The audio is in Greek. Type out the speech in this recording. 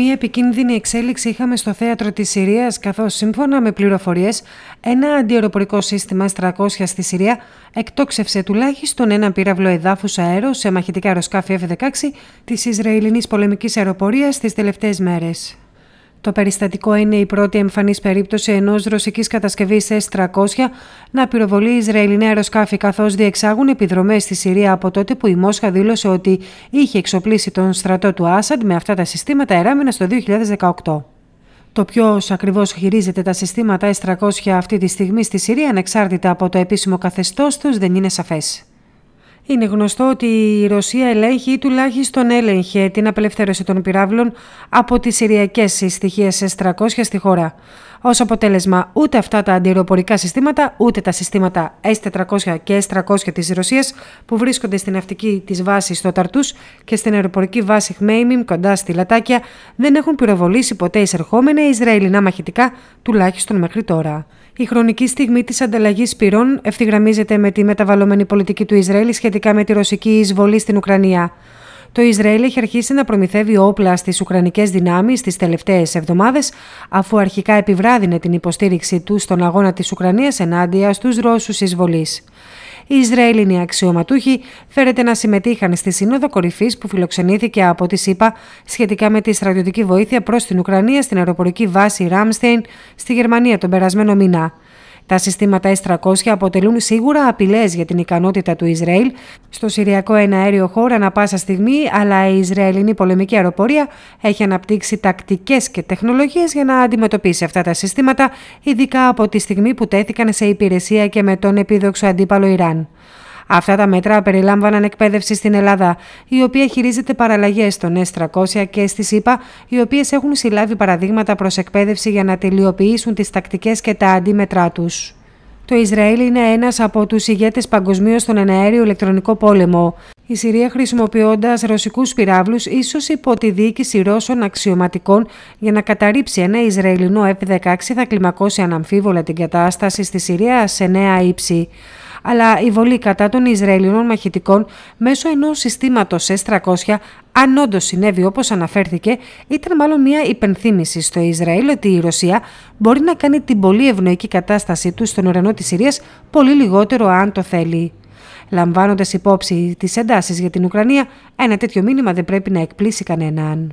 μία επικίνδυνη εξέλιξη είχαμε στο θέατρο της Συρίας, καθώς σύμφωνα με πληροφορίες, ένα αντιεροπορικό σύστημα S-300 στη Συρία εκτόξευσε τουλάχιστον ένα πύραυλο εδάφους αέρος σε μαχητικά αεροσκάφη F-16 της Ισραηλινής πολεμικής αεροπορίας τις τελευταίες μέρες. Το περιστατικό είναι η πρώτη εμφανής περίπτωση ενός ρωσικής κατασκευής S-300 να πυροβολεί Ισραηλινά αεροσκάφη καθώς διεξάγουν επιδρομές στη Συρία από τότε που η Μόσχα δήλωσε ότι είχε εξοπλίσει τον στρατό του Άσαντ με αυτά τα συστήματα εράμενας στο 2018. Το ποιο ακριβώς χειρίζεται τα συστήματα S-300 αυτή τη στιγμή στη Συρία ανεξάρτητα από το επίσημο καθεστώς τους δεν είναι σαφές. Είναι γνωστό ότι η Ρωσία ελέγχει ή τουλάχιστον έλεγχε την απελευθέρωση των πυράβλων από τις Συριακές συστοιχίες S-300 στη χώρα. Ως αποτέλεσμα, ούτε αυτά τα αντιεροπορικά συστήματα, ούτε τα συστήματα S400 και S300 της Ρωσίας που βρίσκονται στην αυτική της βάση στο Ταρτούς και στην αεροπορική βάση Χμέιμιμ κοντά στη Λατάκια δεν έχουν πυροβολήσει ποτέ εισερχόμενα Ισραηλινά μαχητικά, τουλάχιστον μέχρι τώρα. Η χρονική στιγμή της ανταλλαγής πυρών ευθυγραμμίζεται με τη μεταβαλλόμενη πολιτική του Ισραήλ σχετικά με τη ρωσική εισβολή στην Ουκρανία το Ισραήλ έχει αρχίσει να προμηθεύει όπλα στις Ουκρανικές δυνάμεις τις τελευταίες εβδομάδες, αφού αρχικά επιβράδυνε την υποστήριξή του στον αγώνα της Ουκρανίας ενάντια στους Ρώσους εισβολείς. Οι Ισραηλινοί αξιωματούχοι φέρεται να συμμετείχαν στη Σύνοδο Κορυφής που φιλοξενήθηκε από τη ΣΥΠΑ σχετικά με τη στρατιωτική βοήθεια προς την Ουκρανία στην αεροπορική βάση Ράμστεϊν στη Γερμανία τον περασμένο μήνα. Τα συστήματα S300 αποτελούν σίγουρα απειλές για την ικανότητα του Ισραήλ στο Συριακό εναέριο χώρο ανα πάσα στιγμή, αλλά η Ισραηλινή πολεμική αεροπορία έχει αναπτύξει τακτικές και τεχνολογίες για να αντιμετωπίσει αυτά τα συστήματα, ειδικά από τη στιγμή που τέθηκαν σε υπηρεσία και με τον επίδοξο αντίπαλο Ιράν. Αυτά τα μέτρα περιλάμβαναν εκπαίδευση στην Ελλάδα, η οποία χειρίζεται παραλλαγές στον S300 και στη ΣΥΠΑ, οι οποίες έχουν συλλάβει παραδείγματα προς εκπαίδευση για να τελειοποιήσουν τις τακτικές και τα αντίμετρά τους. Το Ισραήλ είναι ένας από τους ηγέτες παγκοσμίως στον εναέριο ηλεκτρονικό πόλεμο. Η Συρία χρησιμοποιώντας ρωσικούς πυράβλους, ίσως υπό τη διοίκηση Ρώσων αξιωματικών, για να καταρρύψει ένα Ισραηλινό F-16, θα κλιμακώσει αναμφίβολα την κατάσταση στη Συρία σε νέα ύψη αλλά η βολή κατά των Ισραηλινών μαχητικών μέσω ενός συστήματος S300, αν όντως συνέβη όπως αναφέρθηκε, ήταν μάλλον μια υπενθύμηση στο Ισραήλ ότι η Ρωσία μπορεί να κάνει την πολύ ευνοϊκή κατάστασή του στον ουρανό της Συρίας πολύ λιγότερο αν το θέλει. Λαμβάνοντας υπόψη τις εντάσεις για την Ουκρανία, ένα τέτοιο μήνυμα δεν πρέπει να εκπλήσει κανέναν.